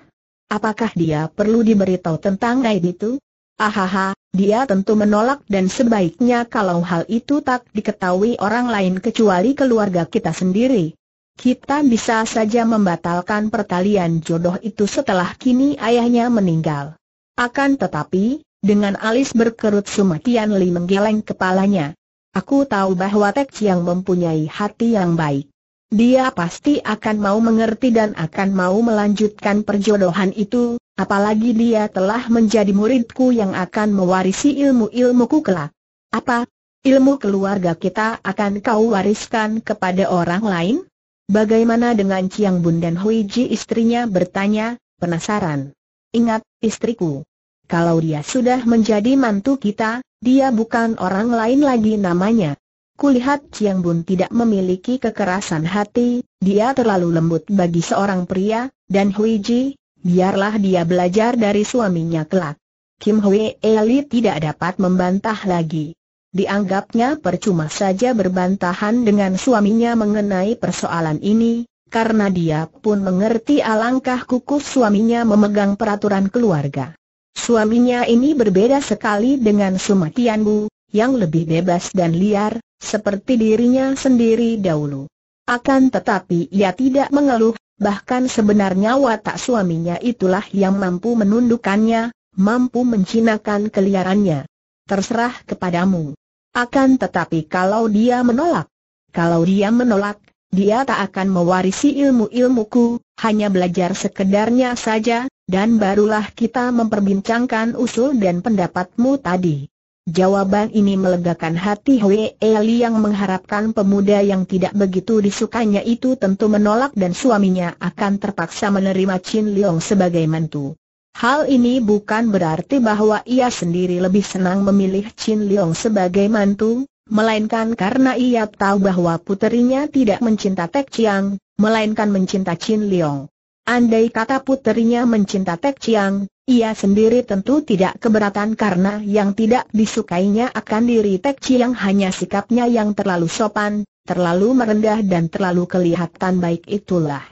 Apakah dia perlu diberitahu tentang aib itu? Ahaha, dia tentu menolak dan sebaiknya kalau hal itu tak diketahui orang lain kecuali keluarga kita sendiri. Kita bisa saja membatalkan pertalian jodoh itu setelah kini ayahnya meninggal. Akan tetapi, dengan alis berkerut Sumatian Li menggeleng kepalanya. Aku tahu bahwa Tek Chiang mempunyai hati yang baik. Dia pasti akan mau mengerti dan akan mau melanjutkan perjodohan itu, Apalagi dia telah menjadi muridku yang akan mewarisi ilmu-ilmuku kelak. Apa? Ilmu keluarga kita akan kau wariskan kepada orang lain? Bagaimana dengan Ciang Bun dan Hui Ji istrinya bertanya, penasaran. Ingat, istriku. Kalau dia sudah menjadi mantu kita, dia bukan orang lain lagi namanya. Kulihat Ciang Bun tidak memiliki kekerasan hati, dia terlalu lembut bagi seorang pria, dan Hui Ji, Biarlah dia belajar dari suaminya kelak. Kim Hwe Eli tidak dapat membantah lagi. Dianggapnya percuma saja berbantahan dengan suaminya mengenai persoalan ini, karena dia pun mengerti alangkah kukuh suaminya memegang peraturan keluarga. Suaminya ini berbeda sekali dengan Sumatian Bu, yang lebih bebas dan liar, seperti dirinya sendiri dahulu. Akan tetapi ia tidak mengeluh, bahkan sebenarnya watak suaminya itulah yang mampu menundukkannya, mampu mencinakan keliarannya. Terserah kepadamu. Akan tetapi kalau dia menolak, kalau dia menolak, dia tak akan mewarisi ilmu-ilmuku, hanya belajar sekedarnya saja, dan barulah kita memperbincangkan usul dan pendapatmu tadi. Jawaban ini melegakan hati Hwee Li yang mengharapkan pemuda yang tidak begitu disukainya itu tentu menolak dan suaminya akan terpaksa menerima Chin Leong sebagai mantu. Hal ini bukan berarti bahwa ia sendiri lebih senang memilih Chin Leong sebagai mantu, melainkan karena ia tahu bahwa puterinya tidak mencinta Tek Chiang, melainkan mencinta Chin Leong. Andai kata puterinya mencinta Tek Chiang, ia sendiri tentu tidak keberatan karena yang tidak disukainya akan diri Pek Chiang hanya sikapnya yang terlalu sopan, terlalu merendah dan terlalu kelihatan baik itulah.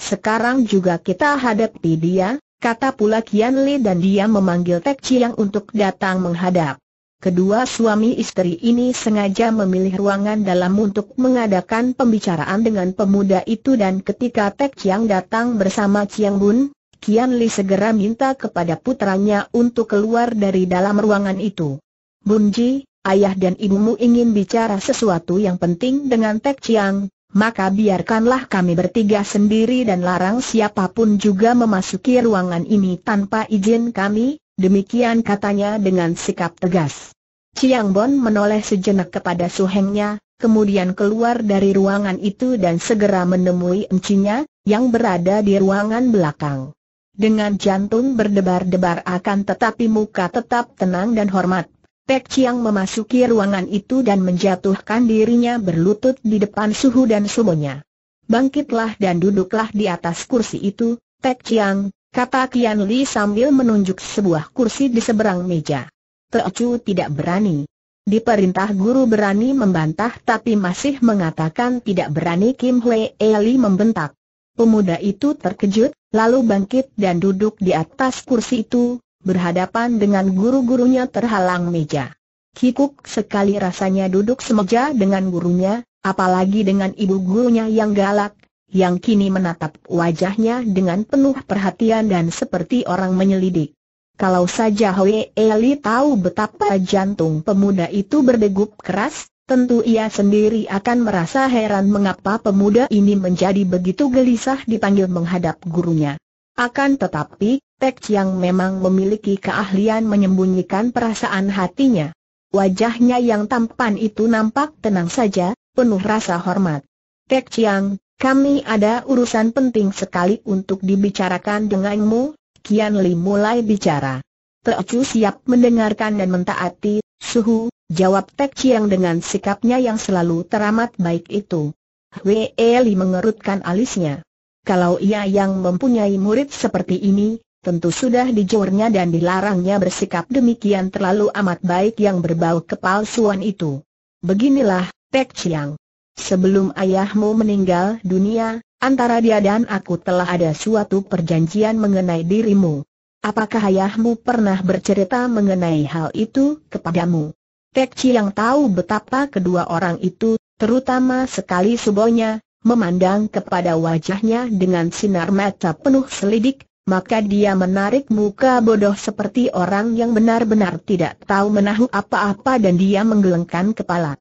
Sekarang juga kita hadapi dia, kata pula Kian Li dan dia memanggil Tek Chiang untuk datang menghadap. Kedua suami istri ini sengaja memilih ruangan dalam untuk mengadakan pembicaraan dengan pemuda itu dan ketika Tek Chiang datang bersama Chiang Bun, Kian Li segera minta kepada putranya untuk keluar dari dalam ruangan itu. Bunji, ayah dan ibumu ingin bicara sesuatu yang penting dengan Tek Chiang, maka biarkanlah kami bertiga sendiri dan larang siapapun juga memasuki ruangan ini tanpa izin kami, demikian katanya dengan sikap tegas. Chiang Bon menoleh sejenak kepada suhengnya, kemudian keluar dari ruangan itu dan segera menemui encinya, yang berada di ruangan belakang dengan jantung berdebar-debar akan tetapi muka tetap tenang dan hormat. Pek Chiang memasuki ruangan itu dan menjatuhkan dirinya berlutut di depan suhu dan sumonya. Bangkitlah dan duduklah di atas kursi itu, Pek Chiang, kata Kian Li sambil menunjuk sebuah kursi di seberang meja. Teo Chu tidak berani. Diperintah guru berani membantah tapi masih mengatakan tidak berani Kim Hwee Eli membentak. Pemuda itu terkejut, lalu bangkit dan duduk di atas kursi itu, berhadapan dengan guru-gurunya terhalang meja. Kikuk sekali rasanya duduk semeja dengan gurunya, apalagi dengan ibu gurunya yang galak, yang kini menatap wajahnya dengan penuh perhatian dan seperti orang menyelidik. Kalau saja Hwee Eli tahu betapa jantung pemuda itu berdegup keras, Tentu ia sendiri akan merasa heran mengapa pemuda ini menjadi begitu gelisah dipanggil menghadap gurunya. Akan tetapi, Teck Chiang memang memiliki keahlian menyembunyikan perasaan hatinya. Wajahnya yang tampan itu nampak tenang saja, penuh rasa hormat. Teck Chiang, kami ada urusan penting sekali untuk dibicarakan denganmu, Kian Li mulai bicara. Teocu siap mendengarkan dan mentaati, Suhu, Jawab Tek Chiang dengan sikapnya yang selalu teramat baik itu. Wei Li mengerutkan alisnya. Kalau ia yang mempunyai murid seperti ini, tentu sudah dijurnya dan dilarangnya bersikap demikian terlalu amat baik yang berbau kepalsuan itu. Beginilah, Tek Chiang. Sebelum ayahmu meninggal dunia, antara dia dan aku telah ada suatu perjanjian mengenai dirimu. Apakah ayahmu pernah bercerita mengenai hal itu kepadamu? Tek yang tahu betapa kedua orang itu, terutama sekali subonya, memandang kepada wajahnya dengan sinar mata penuh selidik, maka dia menarik muka bodoh seperti orang yang benar-benar tidak tahu menahu apa-apa dan dia menggelengkan kepala.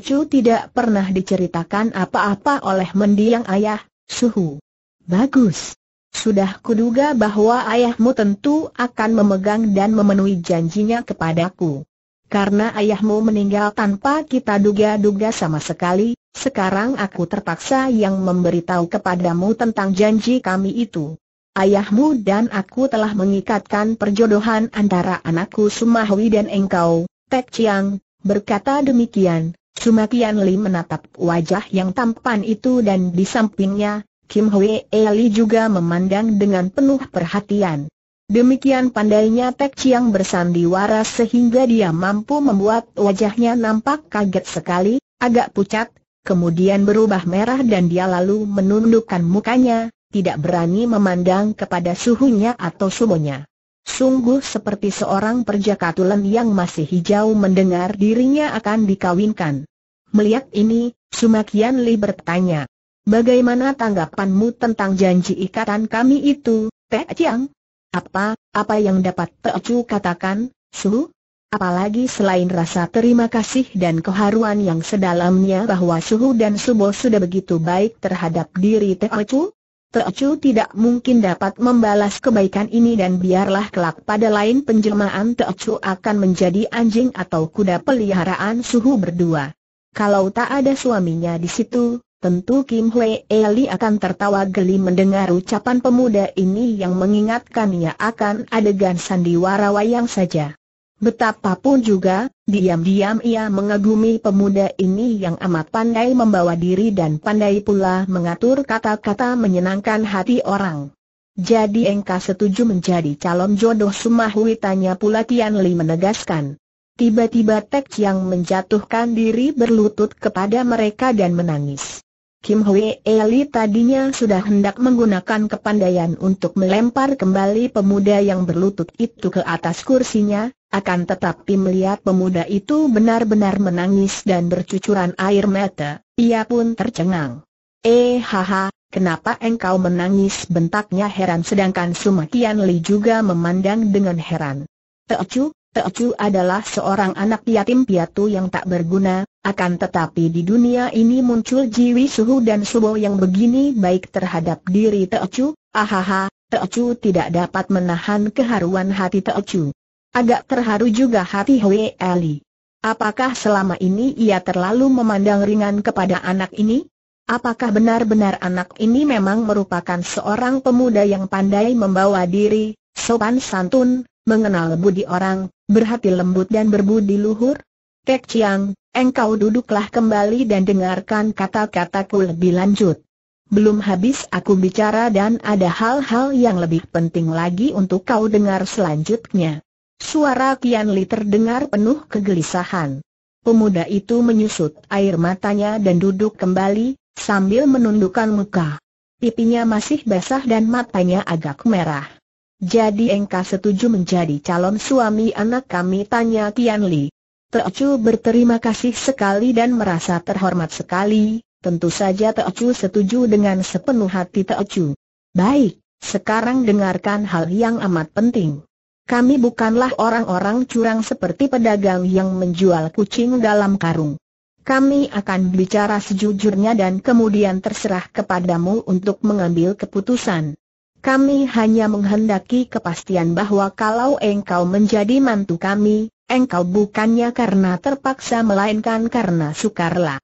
Chu tidak pernah diceritakan apa-apa oleh mendiang ayah, suhu. Bagus. Sudah kuduga bahwa ayahmu tentu akan memegang dan memenuhi janjinya kepadaku. Karena ayahmu meninggal tanpa kita duga-duga sama sekali, sekarang aku terpaksa yang memberitahu kepadamu tentang janji kami itu. Ayahmu dan aku telah mengikatkan perjodohan antara anakku Sumahwi dan engkau, Tek Chiang, berkata demikian. Sumakian Li menatap wajah yang tampan itu dan di sampingnya, Kim Hwee Eli juga memandang dengan penuh perhatian. Demikian pandainya Pek Chiang bersandiwara sehingga dia mampu membuat wajahnya nampak kaget sekali, agak pucat, kemudian berubah merah dan dia lalu menundukkan mukanya, tidak berani memandang kepada suhunya atau sumonya. Sungguh seperti seorang perjaka tulen yang masih hijau mendengar dirinya akan dikawinkan. Melihat ini, Sumakian Li bertanya, Bagaimana tanggapanmu tentang janji ikatan kami itu, Pek Chiang? Apa, apa yang dapat Teocu katakan, Su? Apalagi selain rasa terima kasih dan keharuan yang sedalamnya bahwa Suhu dan Subo sudah begitu baik terhadap diri Teocu? Teocu tidak mungkin dapat membalas kebaikan ini dan biarlah kelak pada lain penjelmaan Teocu akan menjadi anjing atau kuda peliharaan Suhu berdua. Kalau tak ada suaminya di situ, Tentu Kim Hwee Eli akan tertawa geli mendengar ucapan pemuda ini yang mengingatkannya akan adegan sandiwara wayang saja. Betapapun juga, diam-diam ia mengagumi pemuda ini yang amat pandai membawa diri dan pandai pula mengatur kata-kata menyenangkan hati orang. Jadi engkau setuju menjadi calon jodoh Sumahui tanya pula Tian Li menegaskan. Tiba-tiba Tek yang menjatuhkan diri berlutut kepada mereka dan menangis. Kim Hwee Eli tadinya sudah hendak menggunakan kepandaian untuk melempar kembali pemuda yang berlutut itu ke atas kursinya, akan tetapi melihat pemuda itu benar-benar menangis dan bercucuran air mata, ia pun tercengang. Eh haha, kenapa engkau menangis bentaknya heran sedangkan Sumakian Li juga memandang dengan heran. Teocu, Teocu adalah seorang anak yatim piatu yang tak berguna, akan tetapi di dunia ini muncul jiwi suhu dan subo yang begini baik terhadap diri Teocu, ahaha, Teocu tidak dapat menahan keharuan hati Teocu. Agak terharu juga hati Hwe Eli. Apakah selama ini ia terlalu memandang ringan kepada anak ini? Apakah benar-benar anak ini memang merupakan seorang pemuda yang pandai membawa diri, sopan santun, mengenal budi orang, berhati lembut dan berbudi luhur? Tek Chiang, engkau duduklah kembali dan dengarkan kata-kataku lebih lanjut. Belum habis aku bicara dan ada hal-hal yang lebih penting lagi untuk kau dengar selanjutnya. Suara Kian Li terdengar penuh kegelisahan. Pemuda itu menyusut air matanya dan duduk kembali, sambil menundukkan muka. Pipinya masih basah dan matanya agak merah. Jadi engkau setuju menjadi calon suami anak kami tanya Tian Li. Teochu berterima kasih sekali dan merasa terhormat sekali, tentu saja Teochu setuju dengan sepenuh hati Teochu. Baik, sekarang dengarkan hal yang amat penting. Kami bukanlah orang-orang curang seperti pedagang yang menjual kucing dalam karung. Kami akan bicara sejujurnya dan kemudian terserah kepadamu untuk mengambil keputusan. Kami hanya menghendaki kepastian bahwa kalau engkau menjadi mantu kami, engkau bukannya karena terpaksa melainkan karena sukarela.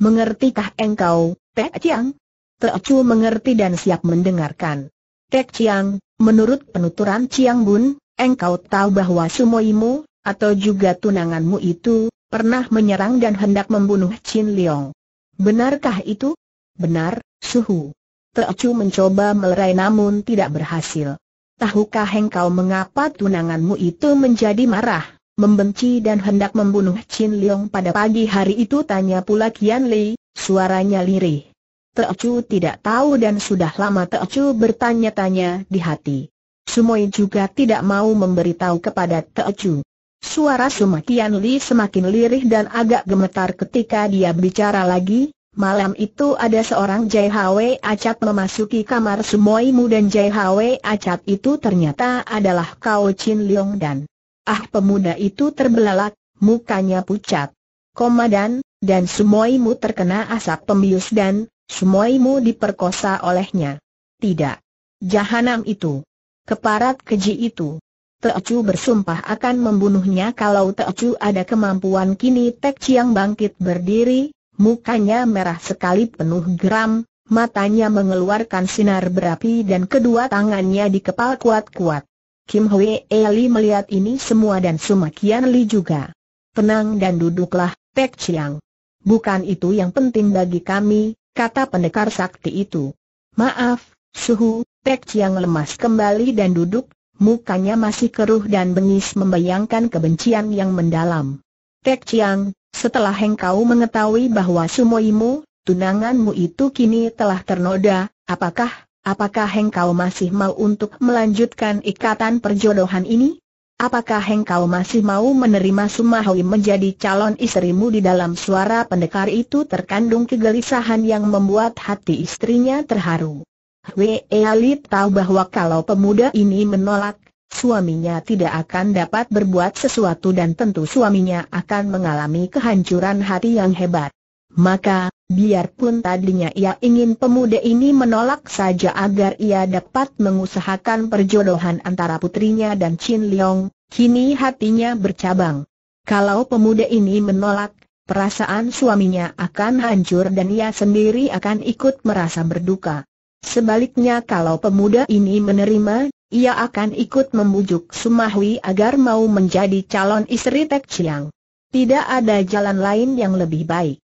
Mengertikah engkau, Tek Chiang? Tek Chu mengerti dan siap mendengarkan. Tek Chiang, menurut penuturan Chiang Bun, engkau tahu bahwa sumoimu, atau juga tunanganmu itu, pernah menyerang dan hendak membunuh Chin Leong. Benarkah itu? Benar, Suhu. Teocu mencoba melerai namun tidak berhasil. Tahukah engkau mengapa tunanganmu itu menjadi marah, membenci dan hendak membunuh Chin Leong pada pagi hari itu? Tanya pula Kian Li, suaranya lirih. Teocu tidak tahu dan sudah lama Teocu bertanya-tanya di hati. Sumoi juga tidak mau memberitahu kepada Teocu. Suara Kian Li semakin lirih dan agak gemetar ketika dia bicara lagi, Malam itu ada seorang JHW Acat memasuki kamar Sumoimu dan JHW Acat itu ternyata adalah Kao Chin Leong dan Ah pemuda itu terbelalak, mukanya pucat. Komandan, dan Sumoimu terkena asap pembius dan Sumoimu diperkosa olehnya. Tidak. Jahanam itu. Keparat keji itu. Teocu bersumpah akan membunuhnya kalau Teocu ada kemampuan kini Tek Chiang bangkit berdiri, mukanya merah sekali penuh geram, matanya mengeluarkan sinar berapi dan kedua tangannya dikepal kuat-kuat. Kim Hwee Eli melihat ini semua dan semakian Li juga. Tenang dan duduklah, Teck Chiang. Bukan itu yang penting bagi kami, kata pendekar sakti itu. Maaf, Suhu, Teck Chiang lemas kembali dan duduk, mukanya masih keruh dan bengis membayangkan kebencian yang mendalam. Pek Chiang, setelah engkau mengetahui bahwa sumoimu, tunanganmu itu kini telah ternoda, apakah, apakah engkau masih mau untuk melanjutkan ikatan perjodohan ini? Apakah engkau masih mau menerima Sumahui menjadi calon istrimu di dalam suara pendekar itu terkandung kegelisahan yang membuat hati istrinya terharu. Wei Alit tahu bahwa kalau pemuda ini menolak, suaminya tidak akan dapat berbuat sesuatu dan tentu suaminya akan mengalami kehancuran hati yang hebat. Maka, biarpun tadinya ia ingin pemuda ini menolak saja agar ia dapat mengusahakan perjodohan antara putrinya dan Chin Leong, kini hatinya bercabang. Kalau pemuda ini menolak, perasaan suaminya akan hancur dan ia sendiri akan ikut merasa berduka. Sebaliknya kalau pemuda ini menerima, ia akan ikut membujuk Sumahwi agar mau menjadi calon istri Tek Chiang. Tidak ada jalan lain yang lebih baik.